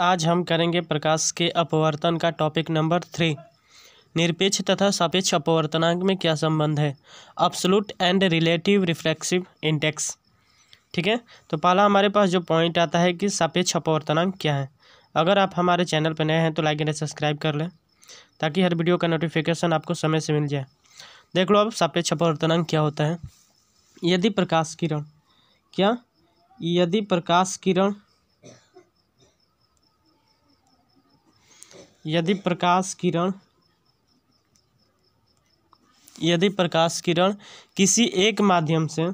आज हम करेंगे प्रकाश के अपवर्तन का टॉपिक नंबर थ्री निरपेक्ष तथा सापेक्ष अपवर्तनांक में क्या संबंध है absolute and relative refractive index ठीक है तो पहला हमारे पास जो पॉइंट आता है कि सापेक्ष अपवर्तनांक क्या है अगर आप हमारे चैनल पर नए हैं तो लाइक एंड सब्सक्राइब कर लें ताकि हर वीडियो का नोटिफिकेशन आपको समय से मिल जाए देख लो अब सापेक्ष अपवर्तनांक क्या होता है यदि प्रकाश किरण क्या यदि प्रकाश किरण यदि प्रकाश किरण यदि प्रकाश किरण किसी एक माध्यम से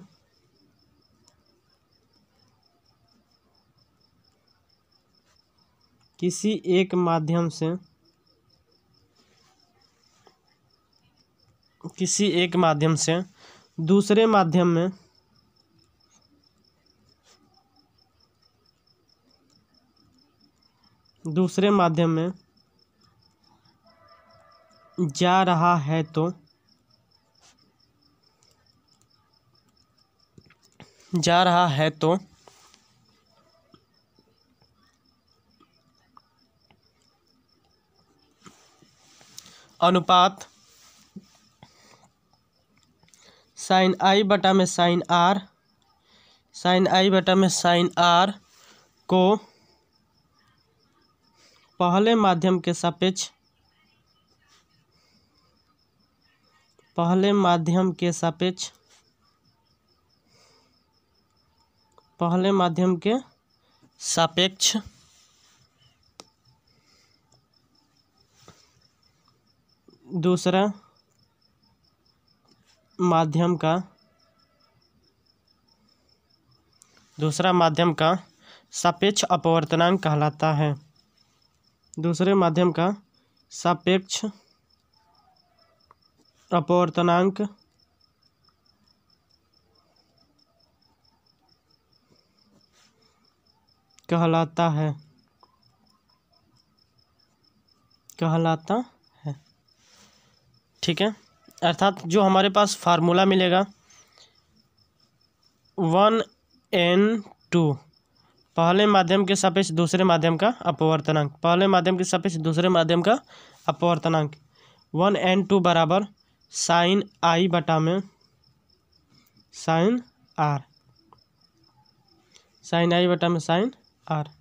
किसी एक माध्यम से किसी एक माध्यम से दूसरे माध्यम में दूसरे माध्यम में जा रहा है तो जा रहा है तो अनुपात साइन आई बटा में साइन आर साइन आई बटा में साइन आर को पहले माध्यम के सापेक्ष पहले माध्यम के सापेक्ष पहले माध्यम के सापेक्ष दूसरा माध्यम का दूसरा माध्यम का सापेक्ष अपवर्तनांक कहलाता है दूसरे माध्यम का सापेक्ष अपवर्तनांक कहलाता है कहलाता है ठीक है अर्थात जो हमारे पास फार्मूला मिलेगा वन एन टू पहले माध्यम के सापेक्ष दूसरे माध्यम का अपवर्तनांक पहले माध्यम के सापेक्ष दूसरे माध्यम का अपवर्तनांक वन एन टू बराबर साइन आई बटा में साइन आर साइन आई बटा में साइन आर